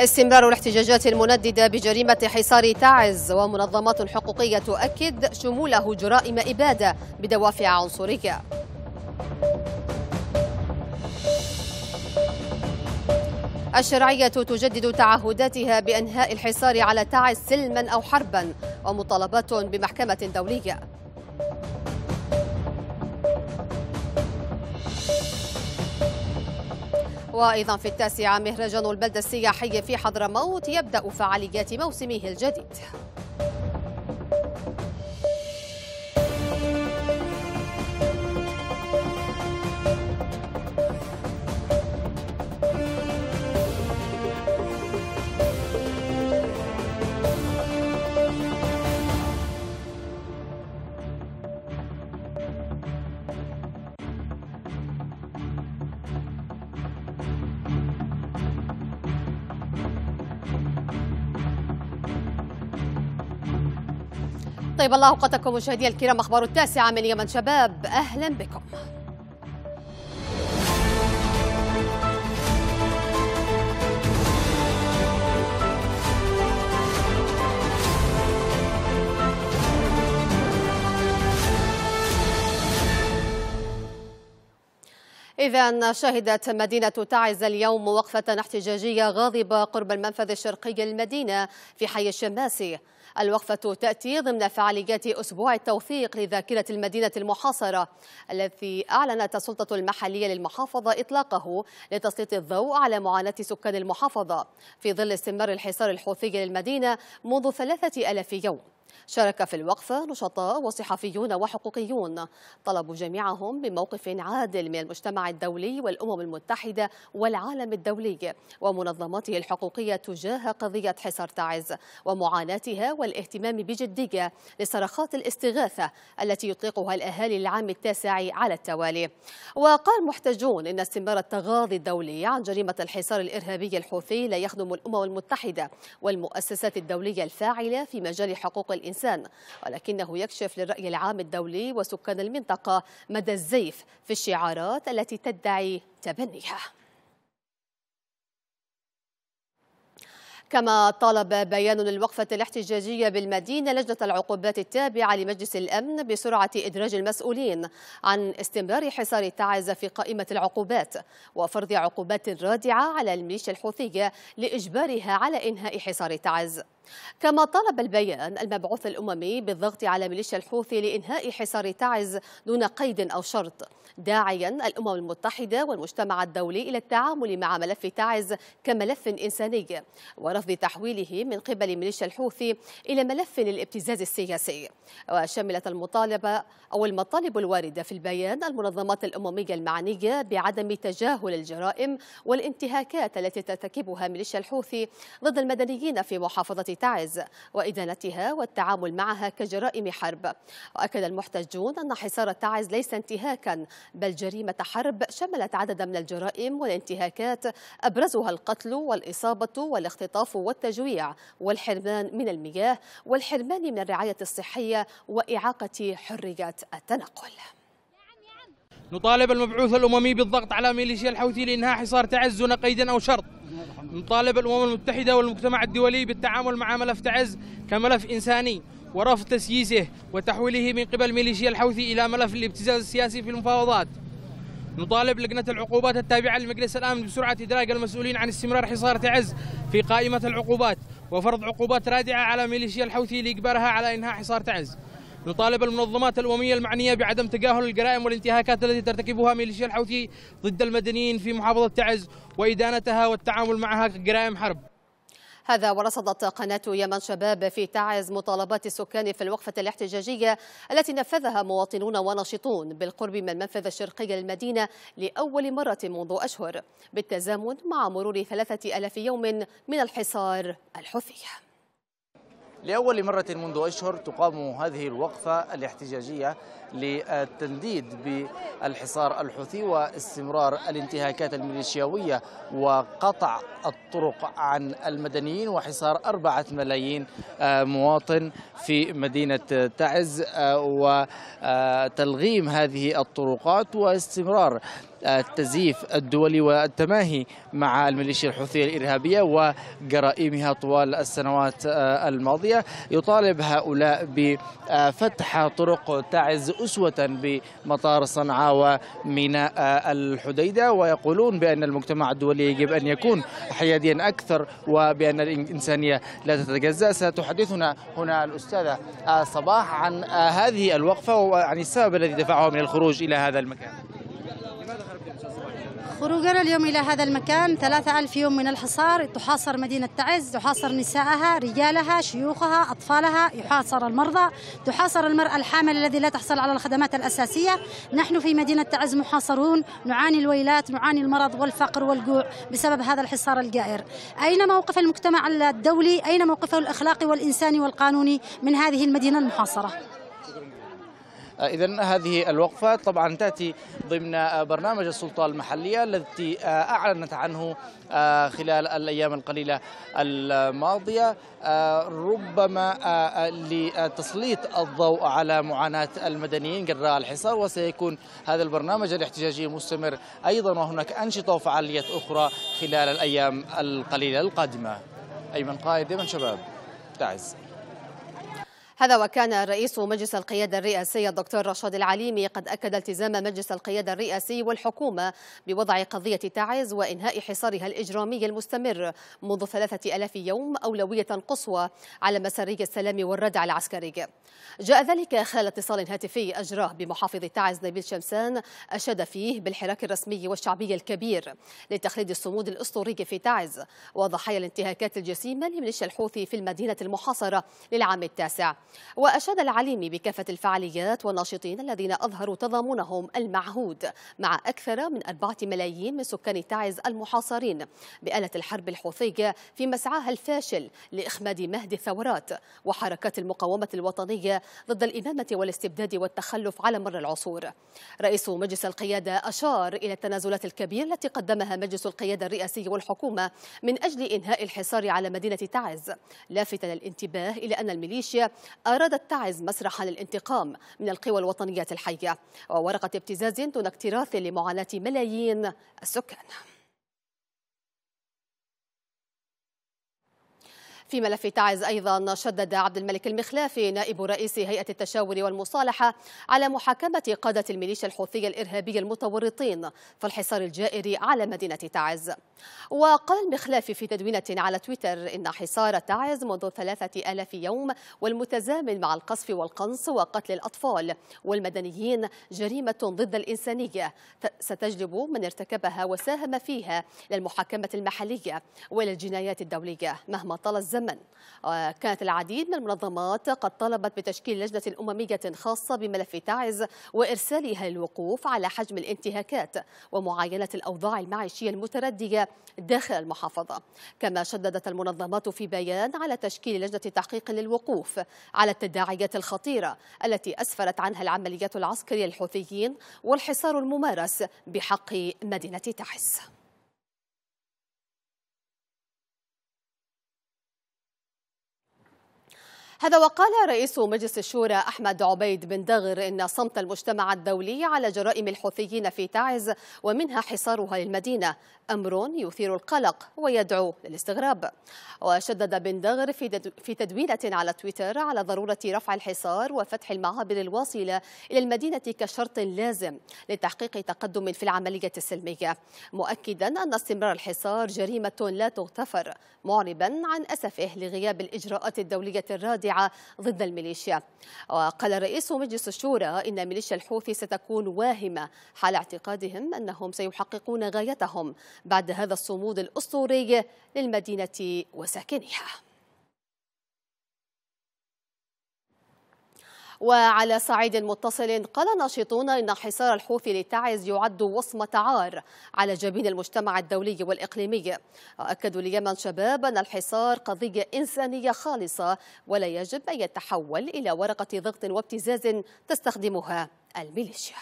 استمرار الاحتجاجات المنددة بجريمة حصار تعز ومنظمات حقوقية تؤكد شموله جرائم إبادة بدوافع عنصرية الشرعية تجدد تعهداتها بإنهاء الحصار على تعز سلما أو حربا ومطالبات بمحكمة دولية وأيضا في التاسعة مهرجان البلدة السياحي في حضرموت يبدأ فعاليات موسمه الجديد طيب الله اوقاتكم مشاهدي الكرام اخبار التاسعه من يمن شباب اهلا بكم إذا شهدت مدينة تعز اليوم وقفة احتجاجية غاضبة قرب المنفذ الشرقي للمدينة في حي الشماسي الوقفة تأتي ضمن فعاليات أسبوع التوثيق لذاكرة المدينة المحاصرة الذي أعلنت السلطة المحلية للمحافظة إطلاقه لتسليط الضوء على معاناة سكان المحافظة في ظل استمرار الحصار الحوثي للمدينة منذ ثلاثة ألاف يوم شارك في الوقفة نشطاء وصحفيون وحقوقيون طلبوا جميعهم بموقف عادل من المجتمع الدولي والأمم المتحدة والعالم الدولي ومنظماته الحقوقية تجاه قضية حصار تعز ومعاناتها والاهتمام بجدية لصرخات الاستغاثة التي يطلقها الأهالي العام التاسع على التوالي وقال محتجون إن استمرار التغاضي الدولي عن جريمة الحصار الإرهابي الحوثي لا يخدم الأمم المتحدة والمؤسسات الدولية الفاعلة في مجال حقوق الإنسان الإنسان ولكنه يكشف للرأي العام الدولي وسكان المنطقة مدى الزيف في الشعارات التي تدعي تبنيها كما طالب بيان للوقفة الاحتجاجية بالمدينة لجنة العقوبات التابعة لمجلس الأمن بسرعة إدراج المسؤولين عن استمرار حصار تعز في قائمة العقوبات وفرض عقوبات رادعة على الميليشيا الحوثية لإجبارها على إنهاء حصار تعز كما طالب البيان المبعوث الأممي بالضغط على ميليشيا الحوثي لإنهاء حصار تعز دون قيد أو شرط داعيا الأمم المتحدة والمجتمع الدولي إلى التعامل مع ملف تعز كملف إنساني ورفض تحويله من قبل ميليشيا الحوثي إلى ملف للابتزاز السياسي وشملت المطالبة أو المطالب الواردة في البيان المنظمات الأممية المعنية بعدم تجاهل الجرائم والانتهاكات التي ترتكبها ميليشيا الحوثي ضد المدنيين في محافظة تعز وإدانتها والتعامل معها كجرائم حرب وأكد المحتجون أن حصار تعز ليس انتهاكا بل جريمة حرب شملت عددا من الجرائم والانتهاكات أبرزها القتل والإصابة والاختطاف والتجويع والحرمان من المياه والحرمان من الرعاية الصحية وإعاقة حريات التنقل نطالب المبعوث الأممي بالضغط على ميليشيا الحوثي لإنهاء حصار تعز نقيدا أو شرط نطالب الأمم المتحدة والمجتمع الدولي بالتعامل مع ملف تعز كملف إنساني ورفض تسييسه وتحويله من قبل ميليشيا الحوثي إلى ملف الابتزاز السياسي في المفاوضات نطالب لجنة العقوبات التابعة لمجلس الأمن بسرعة إدراك المسؤولين عن استمرار حصار تعز في قائمة العقوبات وفرض عقوبات رادعة على ميليشيا الحوثي لإجبارها على إنهاء حصار تعز نطالب المنظمات الأممية المعنية بعدم تجاهل الجرائم والانتهاكات التي ترتكبها ميليشيا الحوثي ضد المدنيين في محافظة تعز وإدانتها والتعامل معها كجرائم حرب هذا ورصدت قناة يمن شباب في تعز مطالبات السكان في الوقفة الاحتجاجية التي نفذها مواطنون وناشطون بالقرب من المنفذ الشرقي للمدينة لأول مرة منذ أشهر بالتزامن مع مرور ثلاثة ألاف يوم من الحصار الحوثي لأول مرة منذ أشهر تقام هذه الوقفة الاحتجاجية للتنديد بالحصار الحوثي واستمرار الانتهاكات الميليشياوية وقطع الطرق عن المدنيين وحصار أربعة ملايين آه، مواطن في مدينة تعز آه، وتلغيم هذه الطرقات واستمرار آه، التزييف الدولي والتماهي مع الميليشيا الحوثية الإرهابية وجرائمها طوال السنوات الماضية يطالب هؤلاء بفتح طرق تعز أسوة بمطار صنعاء وميناء الحديدة ويقولون بأن المجتمع الدولي يجب أن يكون حياديا أكثر وبأن الإنسانية لا تتجزأ ستحدثنا هنا الأستاذة صباح عن هذه الوقفة وعن السبب الذي دفعها من الخروج إلى هذا المكان خروجنا اليوم إلى هذا المكان ثلاثة ألف يوم من الحصار تحاصر مدينة تعز تحاصر نساءها رجالها شيوخها أطفالها يحاصر المرضى تحاصر المرأة الحامل الذي لا تحصل على الخدمات الأساسية نحن في مدينة تعز محاصرون نعاني الويلات نعاني المرض والفقر والجوع بسبب هذا الحصار الجائر أين موقف المجتمع الدولي أين موقفه الأخلاقي والإنساني والقانوني من هذه المدينة المحاصرة آه، إذا هذه الوقفات طبعا تأتي ضمن آه، برنامج السلطة المحلية التي آه، أعلنت عنه خلال الأيام القليلة الماضية ربما لتسليط الضوء على معاناة المدنيين جراء الحصار وسيكون هذا البرنامج الاحتجاجي مستمر أيضا وهناك أنشطة وفعاليات أخرى خلال الأيام القليلة القادمة أيمن قائد من شباب تعز هذا وكان رئيس مجلس القيادة الرئاسي الدكتور رشاد العليمي قد أكد التزام مجلس القيادة الرئاسي والحكومة بوضع قضية تعز وإنهاء حصارها الإجرامي المستمر منذ ثلاثة ألاف يوم أولوية قصوى على مساري السلام والردع العسكري جاء ذلك خلال اتصال هاتفي أجراه بمحافظ تعز نبيل شمسان أشاد فيه بالحراك الرسمي والشعبي الكبير لتخليد الصمود الأسطوري في تعز وضحايا الانتهاكات الجسيمة لميليشيا الحوثي في المدينة المحاصرة للعام التاسع وأشاد العليمي بكافة الفعاليات والناشطين الذين أظهروا تضامنهم المعهود مع أكثر من أربعة ملايين من سكان تعز المحاصرين بآلة الحرب الحوثية في مسعاها الفاشل لإخماد مهد الثورات وحركات المقاومة الوطنية ضد الإمامة والاستبداد والتخلف على مر العصور رئيس مجلس القيادة أشار إلى التنازلات الكبيرة التي قدمها مجلس القيادة الرئاسي والحكومة من أجل إنهاء الحصار على مدينة تعز لافتا الانتباه إلى أن الميليشيا أرادت تعز مسرحا للانتقام من القوى الوطنية الحية وورقة ابتزاز دون اكتراث لمعاناة ملايين السكان في ملف تعز أيضا شدد عبد الملك المخلافي نائب رئيس هيئة التشاور والمصالحة على محاكمة قادة الميليشيا الحوثية الإرهابية المتورطين في الحصار الجائر على مدينة تعز وقال المخلافي في تدوينة على تويتر إن حصار تعز منذ ثلاثة آلاف يوم والمتزامن مع القصف والقنص وقتل الأطفال والمدنيين جريمة ضد الإنسانية ستجلب من ارتكبها وساهم فيها للمحاكمة المحلية وللجنايات الدولية مهما طال الزمن الزمن وكانت العديد من المنظمات قد طلبت بتشكيل لجنة أممية خاصة بملف تعز وإرسالها للوقوف على حجم الانتهاكات ومعاينة الأوضاع المعيشية المتردية داخل المحافظة كما شددت المنظمات في بيان على تشكيل لجنة تحقيق للوقوف على التداعيات الخطيرة التي أسفرت عنها العمليات العسكرية الحوثيين والحصار الممارس بحق مدينة تعز هذا وقال رئيس مجلس الشورى أحمد عبيد بن دغر إن صمت المجتمع الدولي على جرائم الحوثيين في تعز ومنها حصارها للمدينة أمر يثير القلق ويدعو للاستغراب وشدد بن دغر في تدوينة على تويتر على ضرورة رفع الحصار وفتح المعابر الواصلة إلى المدينة كشرط لازم لتحقيق تقدم في العملية السلمية مؤكدا أن استمرار الحصار جريمة لا تغتفر معربا عن أسفه لغياب الإجراءات الدولية الرادعة الخاضعة ضد الميليشيا وقال رئيس مجلس الشورى إن ميليشيا الحوثي ستكون واهمة حال اعتقادهم أنهم سيحققون غايتهم بعد هذا الصمود الأسطوري للمدينة وساكنها وعلى صعيد متصل قال ناشطون إن حصار الحوثي للتعز يعد وصمة عار على جبين المجتمع الدولي والإقليمي وأكدوا ليمن شباب أن الحصار قضية إنسانية خالصة ولا يجب أن يتحول إلى ورقة ضغط وابتزاز تستخدمها الميليشيا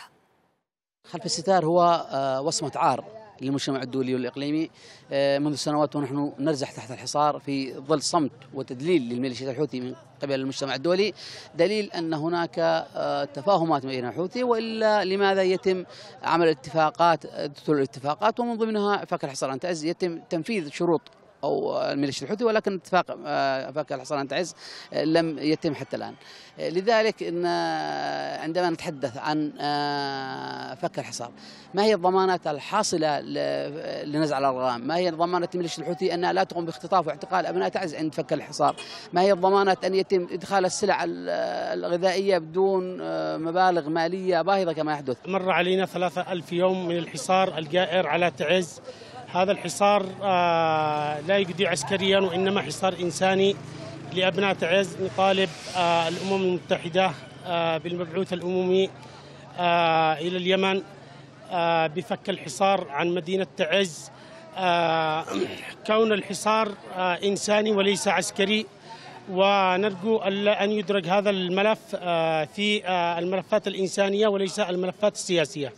خلف الستار هو آه، وصمة عار للمجتمع الدولي والإقليمي آه، منذ سنوات ونحن نرزح تحت الحصار في ظل صمت وتدليل للميليشيات الحوثي من قبل المجتمع الدولي دليل أن هناك آه، تفاهمات بين الحوثي وإلا لماذا يتم عمل اتفاقات دخول الاتفاقات ومن ضمنها فك الحصار عن تعز يتم تنفيذ شروط او الميليشيا الحوثي ولكن اتفاق آه، افاق الحصان انت عز آه، لم يتم حتى الان آه، لذلك ان عندما نتحدث عن فك الحصار ما هي الضمانات الحاصله لنزع الارغام ما هي ضمانات الميليشيا الحوثي انها لا تقوم باختطاف واعتقال ابناء تعز عند فك الحصار ما هي الضمانات ان يتم ادخال السلع الغذائيه بدون مبالغ ماليه باهظه كما يحدث مر علينا 3000 يوم من الحصار الجائر على تعز هذا الحصار آه، لا يجدي عسكريا وإنما حصار إنساني لأبناء تعز نطالب آه، الأمم المتحدة آه، بالمبعوث الأممي إلى اليمن بفك الحصار عن مدينة تعز كون الحصار إنساني وليس عسكري ونرجو أن يدرج هذا الملف في الملفات الإنسانية وليس الملفات السياسية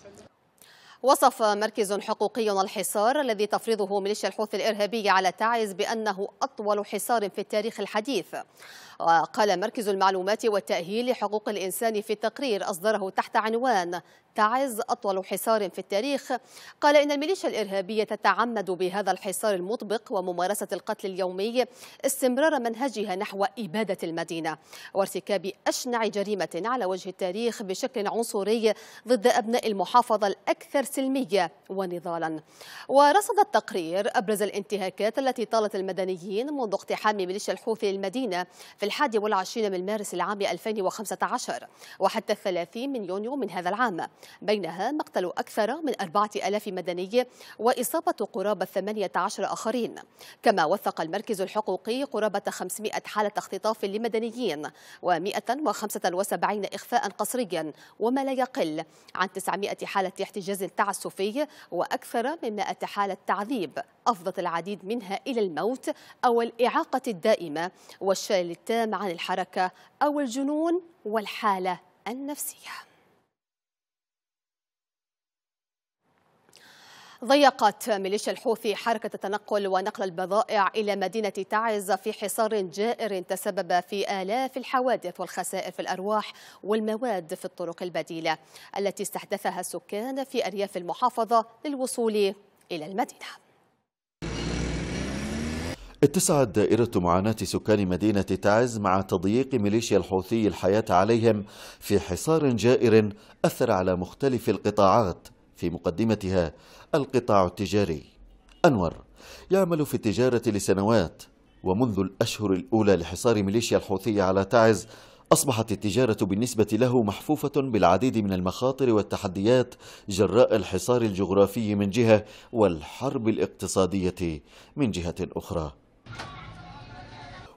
وصف مركز حقوقي الحصار الذي تفرضه ميليشيا الحوثي الإرهابية على تعز بأنه أطول حصار في التاريخ الحديث وقال مركز المعلومات والتأهيل لحقوق الإنسان في التقرير أصدره تحت عنوان تعز أطول حصار في التاريخ قال إن الميليشيا الإرهابية تتعمد بهذا الحصار المطبق وممارسة القتل اليومي استمرار منهجها نحو إبادة المدينة وارتكاب أشنع جريمة على وجه التاريخ بشكل عنصري ضد أبناء المحافظة الأكثر سلمية ونضالا ورصد التقرير أبرز الانتهاكات التي طالت المدنيين منذ اقتحام ميليشيا الحوثي المدينة في في الحادي والعشرين من مارس العام 2015 وحتى الثلاثين من يونيو من هذا العام بينها مقتل أكثر من أربعة ألاف مدني وإصابة قرابة 18 آخرين كما وثق المركز الحقوقي قرابة 500 حالة اختطاف لمدنيين و175 إخفاء قسريا وما لا يقل عن 900 حالة احتجاز تعسفي وأكثر من 100 حالة تعذيب أفضت العديد منها إلى الموت أو الإعاقة الدائمة والشلل التام الكلام عن الحركة أو الجنون والحالة النفسية ضيقت ميليشيا الحوثي حركة التنقل ونقل البضائع إلى مدينة تعز في حصار جائر تسبب في آلاف الحوادث والخسائر في الأرواح والمواد في الطرق البديلة التي استحدثها السكان في أرياف المحافظة للوصول إلى المدينة اتسعت دائرة معاناة سكان مدينة تعز مع تضييق ميليشيا الحوثي الحياة عليهم في حصار جائر أثر على مختلف القطاعات في مقدمتها القطاع التجاري أنور يعمل في التجارة لسنوات ومنذ الأشهر الأولى لحصار ميليشيا الحوثي على تعز أصبحت التجارة بالنسبة له محفوفة بالعديد من المخاطر والتحديات جراء الحصار الجغرافي من جهة والحرب الاقتصادية من جهة أخرى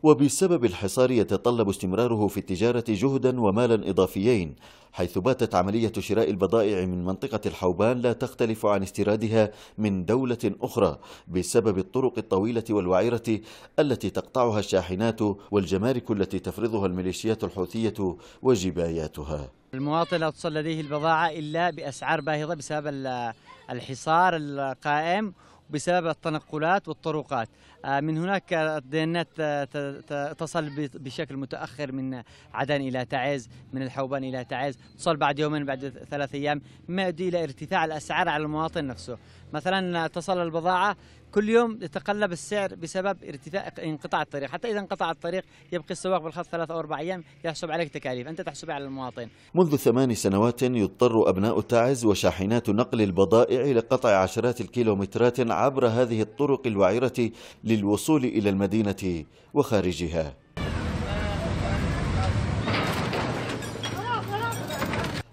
وبسبب الحصار يتطلب استمراره في التجارة جهدا ومالا إضافيين حيث باتت عملية شراء البضائع من منطقة الحوبان لا تختلف عن استيرادها من دولة أخرى بسبب الطرق الطويلة والوعيرة التي تقطعها الشاحنات والجمارك التي تفرضها الميليشيات الحوثية وجباياتها المواطن لا تصل لديه البضاعة إلا بأسعار باهظة بسبب الحصار القائم بسبب التنقلات والطرقات آه، من هناك الديانات إيه تصل بشكل متأخر من عدن إلى تعز من الحوبان إلى تعز تصل بعد يومين بعد ثلاث أيام ما يؤدي إلى ارتفاع الأسعار على المواطن نفسه مثلا تصل البضاعة كل يوم يتقلب السعر بسبب ارتفاع انقطاع الطريق حتى إذا انقطع الطريق يبقي السواق بالخط ثلاثة أو أربع أيام يحسب عليك تكاليف أنت تحسب على المواطن منذ ثمان سنوات يضطر أبناء تعز وشاحنات نقل البضائع لقطع عشرات الكيلومترات عبر هذه الطرق الوعرة للوصول إلى المدينة وخارجها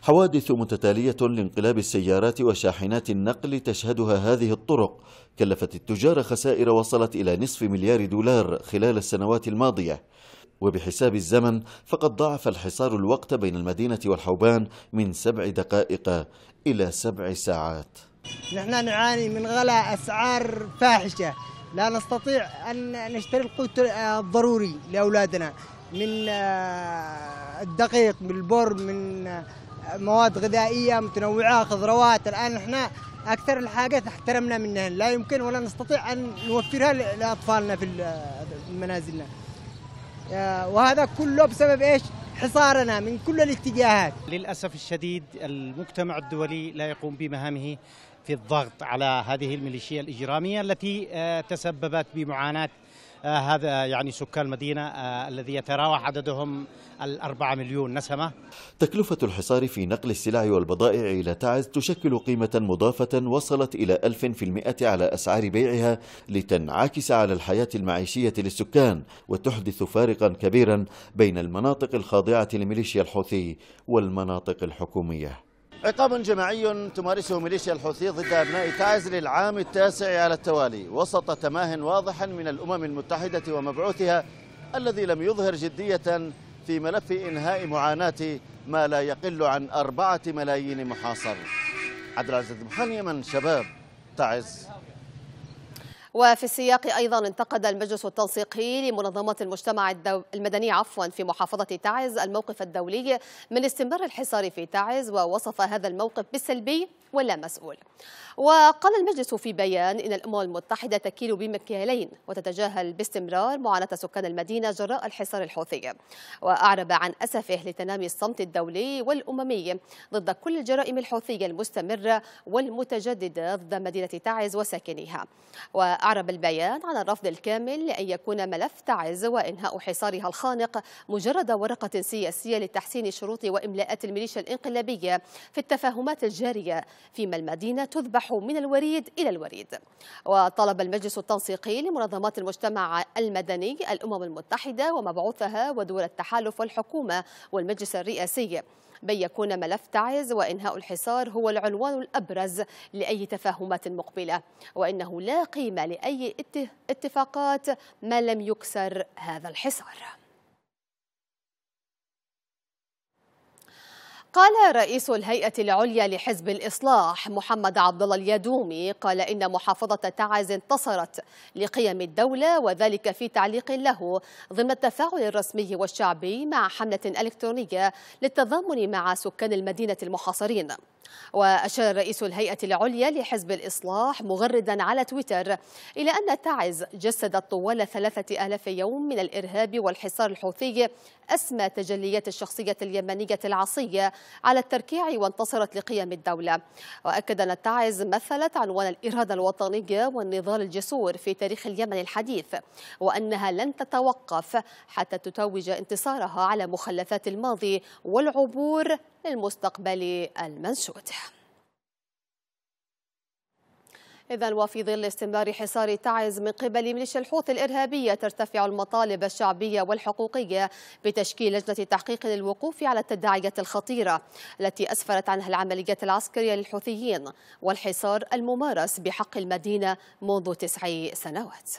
حوادث متتالية لانقلاب السيارات وشاحنات النقل تشهدها هذه الطرق كلفت التجار خسائر وصلت إلى نصف مليار دولار خلال السنوات الماضية وبحساب الزمن فقد ضاعف الحصار الوقت بين المدينة والحوبان من سبع دقائق إلى سبع ساعات نحن نعاني من غلاء أسعار فاحشة لا نستطيع أن نشتري القوت الضروري لأولادنا من آه، الدقيق من البر من آه، مواد غذائية متنوعة خضروات الآن احنا أكثر الحاجات احترمنا منها لا يمكن ولا نستطيع أن نوفرها لأطفالنا في آه، منازلنا وهذا كله بسبب إيش حصارنا من كل الاتجاهات للأسف الشديد المجتمع الدولي لا يقوم بمهامه في الضغط على هذه الميليشيا الإجرامية التي آه، تسببت بمعاناة آه، هذا آه، يعني سكان المدينة الذي يتراوح عددهم الأربعة مليون نسمة تكلفة الحصار في نقل السلع والبضائع إلى تعز تشكل قيمة مضافة وصلت إلى ألف في المئة على أسعار بيعها لتنعكس على الحياة المعيشية للسكان وتحدث فارقا كبيرا بين المناطق الخاضعة لميليشيا الحوثي والمناطق الحكومية عقاب جماعي تمارسه ميليشيا الحوثي ضد أبناء تعز للعام التاسع على التوالي وسط تماه واضح من الأمم المتحدة ومبعوثها الذي لم يظهر جدية في ملف إنهاء معاناة ما لا يقل عن أربعة ملايين محاصر عبد العزيز محني من شباب تعز وفي السياق أيضا انتقد المجلس التنسيقي لمنظمات المجتمع المدني عفوا في محافظة تعز الموقف الدولي من استمرار الحصار في تعز ووصف هذا الموقف بالسلبي ولا مسؤول وقال المجلس في بيان إن الأمم المتحدة تكيل بمكيالين وتتجاهل باستمرار معاناة سكان المدينة جراء الحصار الحوثي وأعرب عن أسفه لتنامي الصمت الدولي والأممي ضد كل الجرائم الحوثية المستمرة والمتجددة ضد مدينة تعز وساكنيها وأعرب البيان عن الرفض الكامل لأن يكون ملف تعز وإنهاء حصارها الخانق مجرد ورقة سياسية لتحسين شروط وإملاءات الميليشيا الإنقلابية في التفاهمات الجارية فيما المدينة تذبح يلمح من الوريد إلى الوريد وطلب المجلس التنسيقي لمنظمات المجتمع المدني الأمم المتحدة ومبعوثها ودول التحالف والحكومة والمجلس الرئاسي بأن يكون ملف تعز وإنهاء الحصار هو العنوان الأبرز لأي تفاهمات مقبلة وإنه لا قيمة لأي اتفاقات ما لم يكسر هذا الحصار قال رئيس الهيئة العليا لحزب الإصلاح محمد عبد الله اليدومي قال إن محافظة تعز انتصرت لقيم الدولة وذلك في تعليق له ضمن التفاعل الرسمي والشعبي مع حملة إلكترونية للتضامن مع سكان المدينة المحاصرين وأشار رئيس الهيئة العليا لحزب الإصلاح مغردا على تويتر إلى أن تعز جسدت طوال ثلاثة آلاف يوم من الإرهاب والحصار الحوثي أسمى تجليات الشخصية اليمنية العصية على التركيع وانتصرت لقيم الدولة وأكد التعز مثلت عنوان الإرادة الوطنية والنضال الجسور في تاريخ اليمن الحديث وأنها لن تتوقف حتى تتوج انتصارها على مخلفات الماضي والعبور للمستقبل المنشود إذا وفي ظل استمرار حصار تعز من قبل ميليشيا الحوثي الإرهابية ترتفع المطالب الشعبية والحقوقية بتشكيل لجنة تحقيق للوقوف على التداعيات الخطيرة التي أسفرت عنها العمليات العسكرية للحوثيين والحصار الممارس بحق المدينة منذ تسع سنوات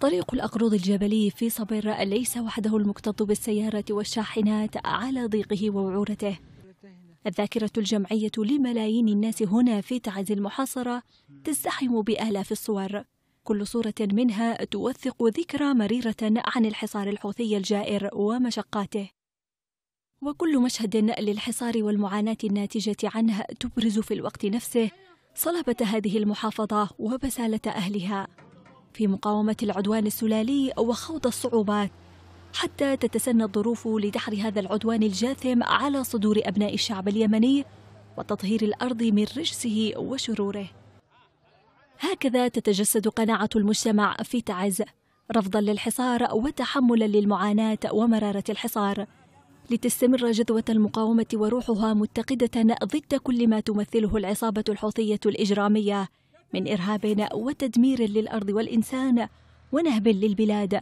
طريق الأقروض الجبلي في صبر ليس وحده المكتظ بالسيارات والشاحنات على ضيقه ووعورته الذاكرة الجمعية لملايين الناس هنا في تعز المحاصرة تزدحم بآلاف الصور كل صورة منها توثق ذكرى مريرة عن الحصار الحوثي الجائر ومشقاته وكل مشهد للحصار والمعاناة الناتجة عنه تبرز في الوقت نفسه صلبة هذه المحافظة وبسالة أهلها في مقاومة العدوان السلالي وخوض الصعوبات حتى تتسنى الظروف لدحر هذا العدوان الجاثم على صدور أبناء الشعب اليمني وتطهير الأرض من رجسه وشروره هكذا تتجسد قناعة المجتمع في تعز رفضا للحصار وتحملا للمعاناة ومرارة الحصار لتستمر جذوة المقاومة وروحها متقدة ضد كل ما تمثله العصابة الحوثية الإجرامية من إرهاب وتدمير للأرض والإنسان ونهب للبلاد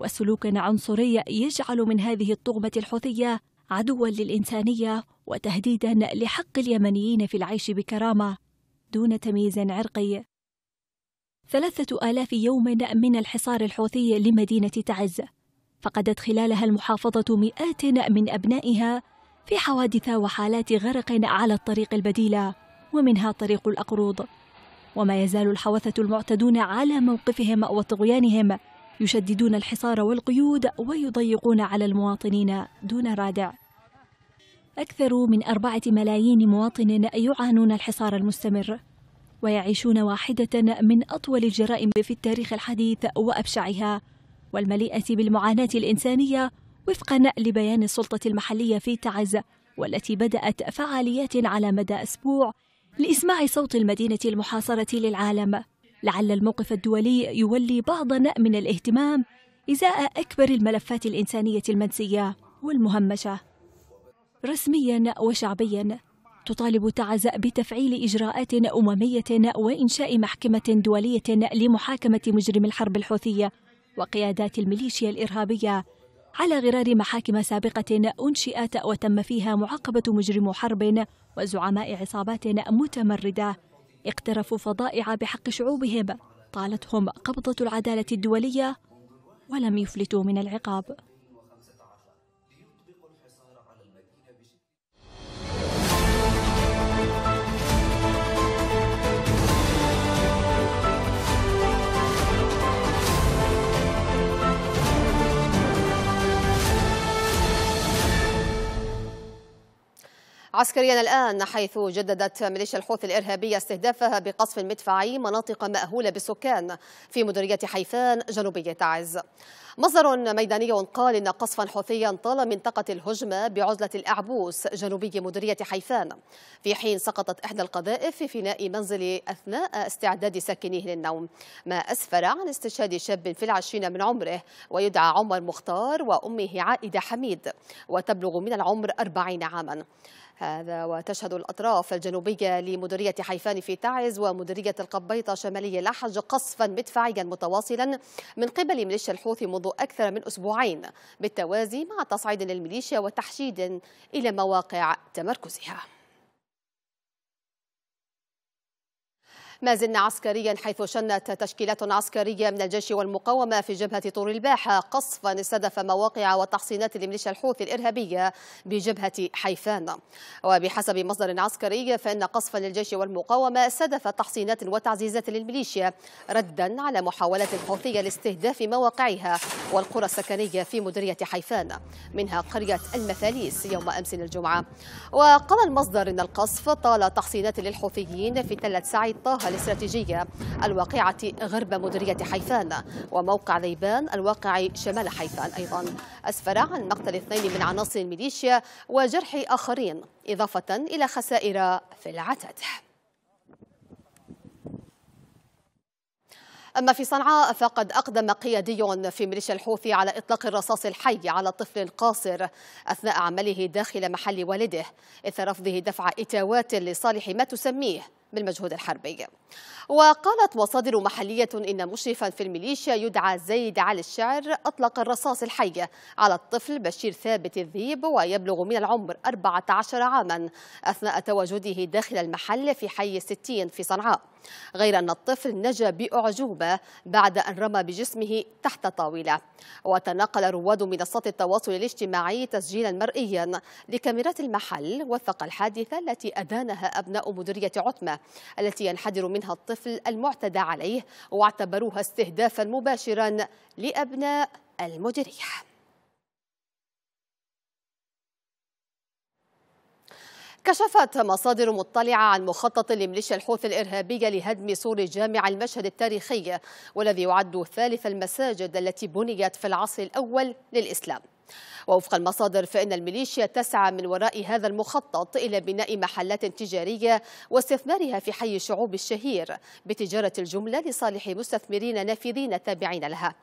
وسلوك عنصري يجعل من هذه الطغمة الحوثية عدوا للإنسانية وتهديدا لحق اليمنيين في العيش بكرامة دون تمييز عرقي ثلاثة آلاف يوم من الحصار الحوثي لمدينة تعز فقدت خلالها المحافظة مئات من أبنائها في حوادث وحالات غرق على الطريق البديلة ومنها طريق الأقروض وما يزال الحوثة المعتدون على موقفهم وطغيانهم يشددون الحصار والقيود ويضيقون على المواطنين دون رادع أكثر من أربعة ملايين مواطن يعانون الحصار المستمر ويعيشون واحدة من أطول الجرائم في التاريخ الحديث وأبشعها والمليئة بالمعاناة الإنسانية وفقا لبيان السلطة المحلية في تعز والتي بدأت فعاليات على مدى أسبوع لإسماع صوت المدينة المحاصرة للعالم لعل الموقف الدولي يولي بعضنا من الاهتمام إزاء أكبر الملفات الإنسانية المنسية والمهمشة رسميا وشعبيا تطالب تعز بتفعيل إجراءات أممية وإنشاء محكمة دولية لمحاكمة مجرم الحرب الحوثية وقيادات الميليشيا الإرهابية على غرار محاكم سابقة أنشئت وتم فيها معاقبة مجرم حرب وزعماء عصابات متمردة اقترفوا فضائع بحق شعوبهم طالتهم قبضة العدالة الدولية ولم يفلتوا من العقاب عسكريا الآن حيث جددت ميليشيا الحوثي الإرهابية استهدافها بقصف مدفعي مناطق مأهولة بالسكان في مديرية حيفان جنوبية تعز مصدر ميداني قال إن قصفا حوثيا طال منطقة الهجمة بعزلة الأعبوس جنوبي مديرية حيفان في حين سقطت إحدى القذائف في فناء منزل أثناء استعداد ساكنيه للنوم ما أسفر عن استشهاد شاب في العشرين من عمره ويدعى عمر مختار وأمه عائدة حميد وتبلغ من العمر أربعين عاما هذا وتشهد الأطراف الجنوبية لمديرية حيفان في تعز ومديرية القبيطة شمالي لحج قصفا مدفعيا متواصلا من قبل ميليشيا الحوثي منذ أكثر من أسبوعين بالتوازي مع تصعيد للميليشيا وتحشيد إلى مواقع تمركزها ما زلنا عسكريا حيث شنت تشكيلات عسكرية من الجيش والمقاومة في جبهة طور الباحة قصفا استهدف مواقع وتحصينات لميليشيا الحوثي الإرهابية بجبهة حيفان وبحسب مصدر عسكري فإن قصفا للجيش والمقاومة استهدف تحصينات وتعزيزات للميليشيا ردا على محاولات الحوثية لاستهداف مواقعها والقرى السكنية في مديرية حيفان منها قرية المثاليس يوم أمس الجمعة وقال المصدر إن القصف طال تحصينات للحوثيين في تلة سعيد طه الاستراتيجية الواقعة غرب مديرية حيفان وموقع ذيبان الواقع شمال حيفان أيضا أسفر عن مقتل اثنين من عناصر الميليشيا وجرح آخرين إضافة إلى خسائر في العتاد أما في صنعاء فقد أقدم قيادي في ميليشيا الحوثي على إطلاق الرصاص الحي على طفل قاصر أثناء عمله داخل محل والده إثر رفضه دفع إتاوات لصالح ما تسميه بالمجهود الحربي وقالت مصادر محلية إن مشرفا في الميليشيا يدعى زيد علي الشعر أطلق الرصاص الحي على الطفل بشير ثابت الذيب ويبلغ من العمر 14 عاما أثناء تواجده داخل المحل في حي الستين في صنعاء غير أن الطفل نجا بأعجوبة بعد أن رمى بجسمه تحت طاولة وتناقل رواد منصات التواصل الاجتماعي تسجيلا مرئيا لكاميرات المحل وثق الحادثة التي أدانها أبناء مديرية عتمة التي ينحدر منها الطفل المعتدى عليه واعتبروها استهدافا مباشرا لأبناء المجريح كشفت مصادر مطلعة عن مخطط لميليشيا الحوثي الإرهابية لهدم سور جامع المشهد التاريخي والذي يعد ثالث المساجد التي بنيت في العصر الأول للإسلام ووفق المصادر فإن الميليشيا تسعى من وراء هذا المخطط إلى بناء محلات تجارية واستثمارها في حي شعوب الشهير بتجارة الجملة لصالح مستثمرين نافذين تابعين لها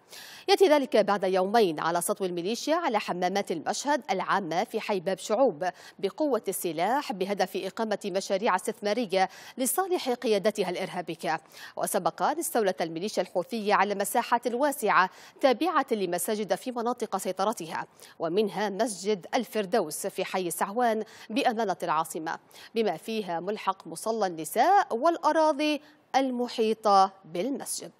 يأتي ذلك بعد يومين على سطو الميليشيا على حمامات المشهد العامة في حي باب شعوب بقوة السلاح بهدف إقامة مشاريع استثمارية لصالح قيادتها الإرهابية وسبق أن استولت الميليشيا الحوثية على مساحات واسعة تابعة لمساجد في مناطق سيطرتها ومنها مسجد الفردوس في حي سعوان بأمانة العاصمة بما فيها ملحق مصلى النساء والأراضي المحيطة بالمسجد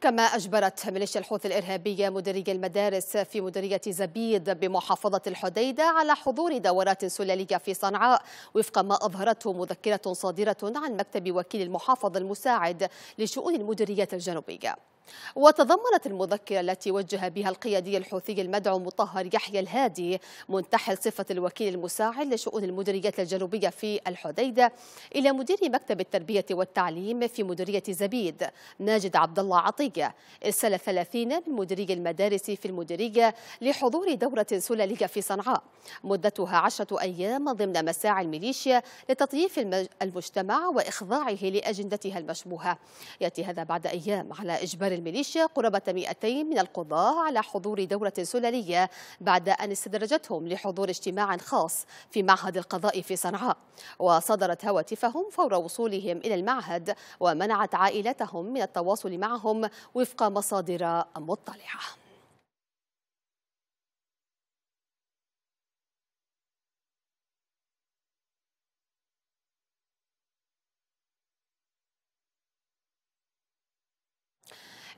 كما أجبرت ميليشيا الحوثي الإرهابية مديري المدارس في مديرية زبيد بمحافظة الحديدة على حضور دورات سلالية في صنعاء وفق ما أظهرته مذكرة صادرة عن مكتب وكيل المحافظ المساعد لشؤون المديريات الجنوبية وتضمنت المذكرة التي وجه بها القيادي الحوثي المدعو مطهر يحيى الهادي منتحل صفة الوكيل المساعد لشؤون المديريات الجنوبية في الحديدة إلى مدير مكتب التربية والتعليم في مديرية زبيد ماجد عبد الله عطية إرسال 30 من مديري المدارس في المديرية لحضور دورة سلالية في صنعاء مدتها عشرة أيام ضمن مساعي الميليشيا لتطييف المجتمع وإخضاعه لأجندتها المشبوهة يأتي هذا بعد أيام على إجبار الميليشيا قرابة 200 من القضاة على حضور دورة سلالية بعد أن استدرجتهم لحضور اجتماع خاص في معهد القضاء في صنعاء وصدرت هواتفهم فور وصولهم إلى المعهد ومنعت عائلتهم من التواصل معهم وفق مصادر مطلعة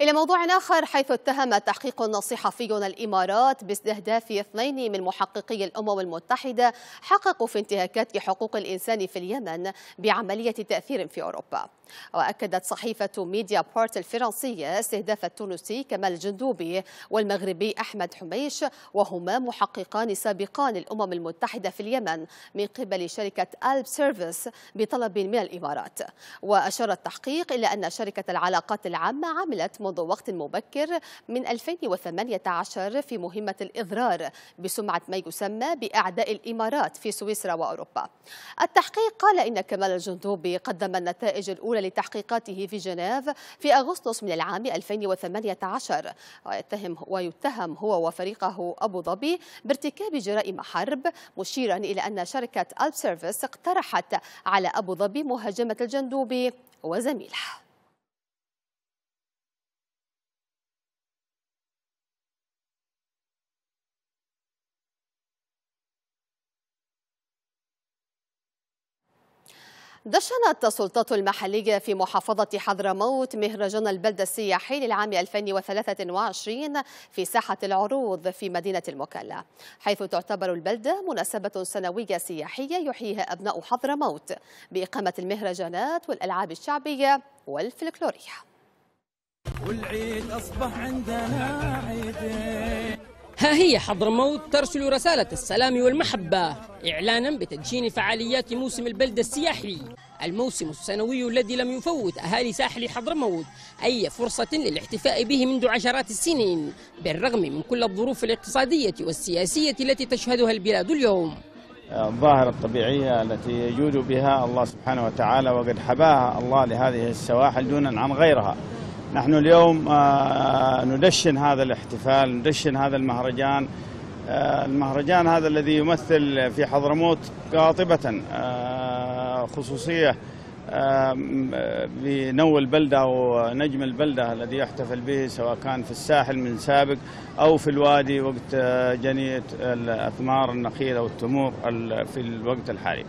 إلى موضوع آخر حيث اتهم تحقيق صحفي الإمارات باستهداف اثنين من محققي الأمم المتحدة حققوا في انتهاكات حقوق الإنسان في اليمن بعملية تأثير في أوروبا وأكدت صحيفة ميديا بورت الفرنسية استهداف التونسي كمال الجندوبي والمغربي أحمد حميش وهما محققان سابقان الأمم المتحدة في اليمن من قبل شركة ألب سيرفيس بطلب من الإمارات وأشار التحقيق إلى أن شركة العلاقات العامة عملت منذ وقت مبكر من 2018 في مهمة الإضرار بسمعة ما يسمى بأعداء الإمارات في سويسرا وأوروبا التحقيق قال إن كمال الجندوبي قدم النتائج الأولى لتحقيقاته في جنيف في أغسطس من العام 2018 ويتهم, ويتهم هو وفريقه أبو ظبي بارتكاب جرائم حرب مشيرا إلى أن شركة ألب سيرفيس اقترحت على أبو ظبي مهاجمة الجندوبي وزميله دشنت السلطات المحلية في محافظة حضرموت مهرجان البلدة السياحي للعام 2023 في ساحة العروض في مدينة المكلا حيث تعتبر البلدة مناسبة سنوية سياحية يحييها أبناء حضرموت بإقامة المهرجانات والألعاب الشعبية والفلكلورية والعيد أصبح عندنا عيدين ها هي حضرموت ترسل رسالة السلام والمحبة إعلانا بتدشين فعاليات موسم البلدة السياحي الموسم السنوي الذي لم يفوت أهالي ساحل حضرموت أي فرصة للاحتفاء به منذ عشرات السنين بالرغم من كل الظروف الاقتصادية والسياسية التي تشهدها البلاد اليوم الظاهرة الطبيعية التي يجود بها الله سبحانه وتعالى وقد حباها الله لهذه السواحل دونا عن غيرها نحن اليوم آه، ندشن هذا الاحتفال ندشن هذا المهرجان آه، المهرجان هذا الذي يمثل في حضرموت قاطبة آه، خصوصية بنو البلدة ونجم البلدة الذي يحتفل به سواء كان في الساحل من سابق أو في الوادي وقت جنية الأثمار النخيل أو التمور في الوقت الحالي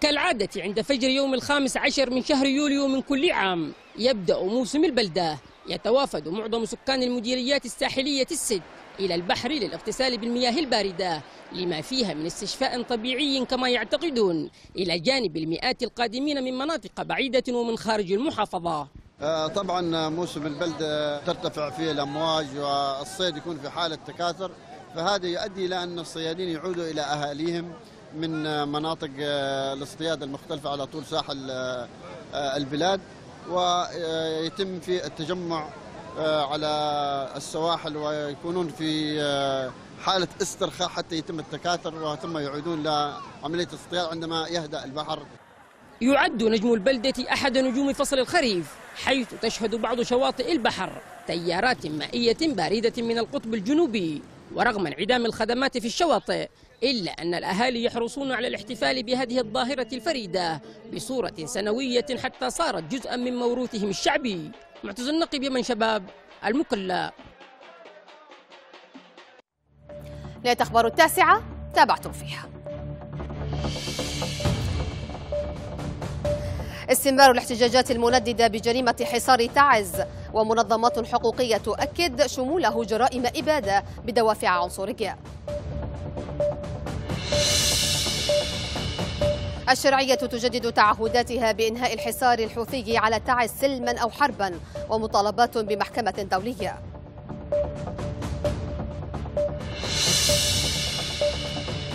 كالعادة عند فجر يوم الخامس عشر من شهر يوليو من كل عام يبدأ موسم البلدة يتوافد معظم سكان المديريات الساحلية السد إلى البحر للاغتسال بالمياه الباردة لما فيها من استشفاء طبيعي كما يعتقدون إلى جانب المئات القادمين من مناطق بعيدة ومن خارج المحافظة آه، طبعا موسم البلدة ترتفع فيه الأمواج والصيد يكون في حالة تكاثر فهذا يؤدي إلى أن الصيادين يعودوا إلى أهاليهم من مناطق آه، الاصطياد المختلفة على طول ساحل آه، البلاد ويتم في التجمع آه، على السواحل ويكونون في آه، حالة استرخاء حتى يتم التكاثر وثم يعودون لعملية الصيد عندما يهدأ البحر يعد نجم البلدة أحد نجوم فصل الخريف حيث تشهد بعض شواطئ البحر تيارات مائية باردة من القطب الجنوبي ورغم انعدام الخدمات في الشواطئ إلا أن الأهالي يحرصون على الاحتفال بهذه الظاهرة الفريدة بصورة سنوية حتى صارت جزءا من موروثهم الشعبي معتز النقيب يمن شباب المكلا ليت أخبار التاسعة تابعتم فيها استمرار الاحتجاجات المنددة بجريمة حصار تعز ومنظمات حقوقية تؤكد شموله جرائم إبادة بدوافع عنصرية الشرعية تجدد تعهداتها بإنهاء الحصار الحوثي على تعز سلما أو حربا ومطالبات بمحكمة دولية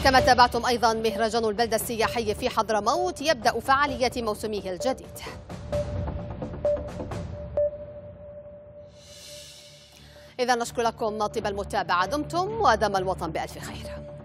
كما تابعتم أيضا مهرجان البلدة السياحي في حضرموت يبدأ فعاليات موسمه الجديد إذا نشكر لكم طيب المتابعة دمتم ودم الوطن بألف خير